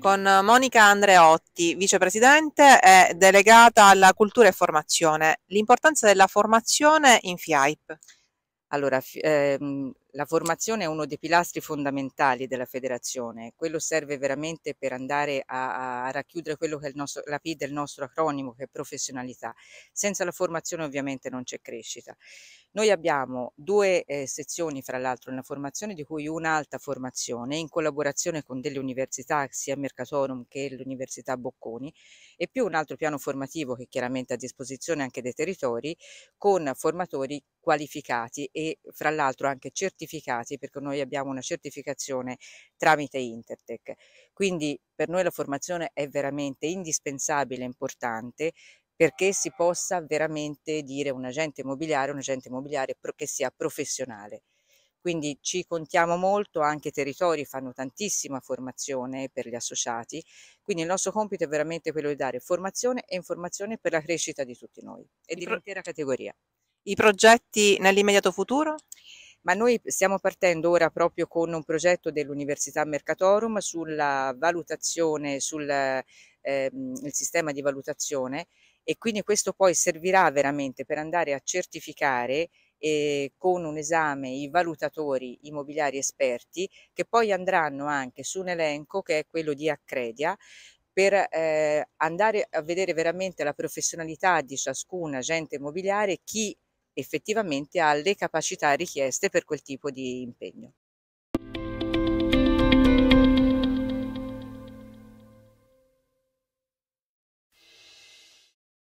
con Monica Andreotti, vicepresidente e delegata alla cultura e formazione. L'importanza della formazione in FIAIP. Allora, ehm, la formazione è uno dei pilastri fondamentali della federazione, quello serve veramente per andare a, a racchiudere quello che è il nostro, la P del nostro acronimo, che è professionalità. Senza la formazione ovviamente non c'è crescita. Noi abbiamo due eh, sezioni, fra l'altro, nella formazione, di cui un'alta formazione in collaborazione con delle università, sia Mercatorum che l'Università Bocconi, e più un altro piano formativo che chiaramente è a disposizione anche dei territori, con formatori qualificati e fra l'altro anche certificati certificati perché noi abbiamo una certificazione tramite Intertech. Quindi per noi la formazione è veramente indispensabile, importante perché si possa veramente dire un agente immobiliare, un agente immobiliare che sia professionale. Quindi ci contiamo molto, anche i territori fanno tantissima formazione per gli associati, quindi il nostro compito è veramente quello di dare formazione e informazione per la crescita di tutti noi e di l'intera categoria. I progetti nell'immediato futuro? ma noi stiamo partendo ora proprio con un progetto dell'Università Mercatorum sulla valutazione, sul ehm, sistema di valutazione e quindi questo poi servirà veramente per andare a certificare eh, con un esame i valutatori immobiliari esperti che poi andranno anche su un elenco che è quello di Accredia per eh, andare a vedere veramente la professionalità di ciascun agente immobiliare, chi effettivamente alle capacità richieste per quel tipo di impegno.